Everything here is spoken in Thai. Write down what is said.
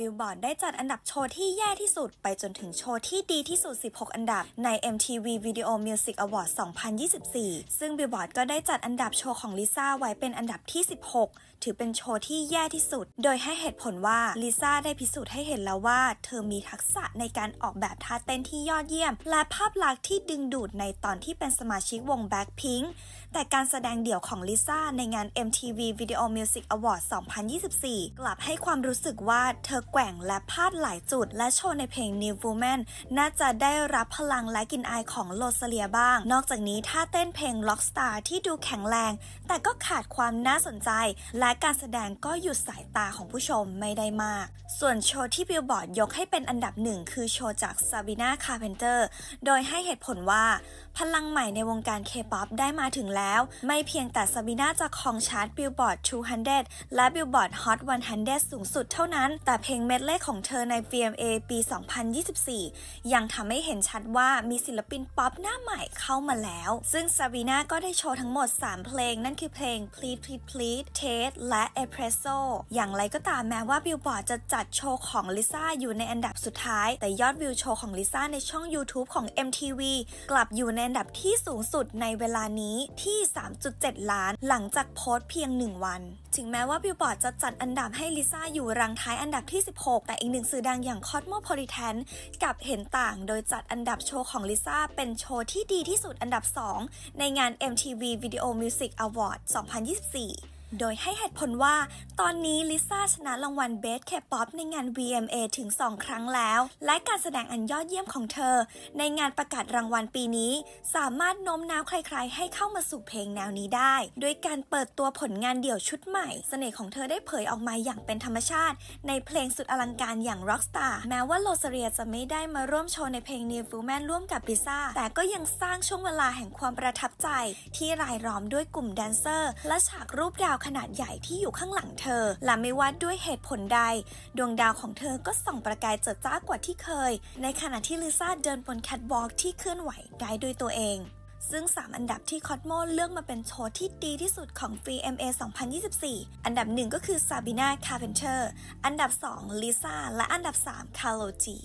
บิลบอร์ดได้จัดอันดับโชว์ที่แย่ที่สุด ไปจนถึงโชว์ที่ดีที่สุด 16 อันดับใน MTV Video Music Award s 2024 ซึ่งบิลบอร์ดก็ได้จัดอันดับโชว์ของลิซ่าไว้เป็นอันดับที่ 16 ถือเป็นโชว์ที่แย่ที่สุด โดยให้เหตุผลว่าลิซ่าได้พิสูจน์ให้เห็นแล้วว่า เธอมีทักษะในการออกแบบท่าเต้นที่ยอดเยี่ยม และภาพลักษณ์ที่ดึงดูดในตอนที่เป็นสมาชิกวง Blackpink แต่การแสดงเดี่ยวของลิซ่าในงาน MTV Video Music Award s 2024 กลับให้ความรู้สึกว่าเธอแกว่งและพาดหลายจุด และโชว์ในเพลง New Woman น่าจะได้รับพลังและกินอายของโลซเลียบ้าง นอกจากนี้ถ้าเต้นเพลง Rockstar ที่ดูแข็งแรง แต่ก็ขาดความน่าสนใจ และการแสดงก็หยุดสายตาของผู้ชมไม่ได้มาก ส่วนโชว์ที่บิลบอร์ดยกให้เป็นอันดับหนึ่ง คือโชว์จาก Sabina Carpenter โดยให้เหตุผลว่าพลังใหม่ในวงการเคป๊อปได้มาถึงแล้ว ไม่เพียงแต่ s a บ i n a จะครองชาร์ตบิลบอร์ด200 และบิลบอร์ด Hot 100 สูงสุดเท่านั้นแต่เพลงงเม็ดเล่ของเธอใน VMA ปี 2024 ยังทำให้เห็นชัดว่ามีศิลปินป๊อปหน้าใหม่เข้ามาแล้ว ซึ่งซาบีนาก็ได้โชว์ทั้งหมด 3 เพลง นั่นคือเพลง Please Please Please Taste และ Espresso อย่างไรก็ตามแม้ว่าบิลบอร์ดจะจัดโชว์ของลิซ่าอยู่ในอันดับสุดท้าย แต่ยอดวิวโชว์ของลิซ่าในช่อง YouTube ของ MTV กลับอยู่ในอันดับที่สูงสุดในเวลานี้ที่ 3.7 ล้าน หลังจากโพสต์เพียง 1 วันถึงแม้ว่าบิลบอร์ดจะจัดอันดับให้ลิซ่าอยู่รังท้ายอันดับที่ 16 แต่อีกหนึ่งสื่อดังอย่างคอสโมโพลิแทนกับเห็นต่างโดยจัดอันดับโชว์ของลิซ่าเป็นโชว์ที่ดีที่สุดอันดับ 2 ในงาน MTV Video Music Award 2024โดยให้เหตุผลว่า ตอนนี้ลิซ่าชนะรางวัลเบสเคป๊อปในงาน VMA ถึง 2 ครั้งแล้ว และการแสดงอันยอดเยี่ยมของเธอ ในงานประกาศรางวัลปีนี้ สามารถโน้มน้าวใครๆ ให้เข้ามาสู่เพลงแนวนี้ได้ด้วยการเปิดตัวผลงานเดี่ยวชุดใหม่ เสน่ห์ของเธอได้เผยออกมาอย่างเป็นธรรมชาติ ในเพลงสุดอลังการอย่าง Rockstar แม้ว่าโลซเรียจะไม่ได้มาร่วมโชว์ในเพลง New f u l m a n ร่วมกับลิซ่าแต่ก็ยังสร้างช่วงเวลาแห่งความประทับใจ ที่รายล้อมด้วยกลุ่มแดนเซอร์ และฉากรูปดาววขนาดใหญ่ที่อยู่ข้างหลังเธอ และไม่ว่าด้วยเหตุผลใด ดวงดาวของเธอก็ส่องประกายเจิดจ้ากว่าที่เคย ในขณะที่ลิซ่าเดินบนแคทวอล์กที่เคลื่อนไหวได้ด้วยตัวเอง ซึ่ง 3 อันดับที่คอสโมเลือกมาเป็นโชว์ที่ดีที่สุดของ VMA 2024 อันดับ 1 ก็คือซาบิน่าคาร์เพนเทอร์ อันดับ2ลิซ่าและอันดับ3คาร์โลจี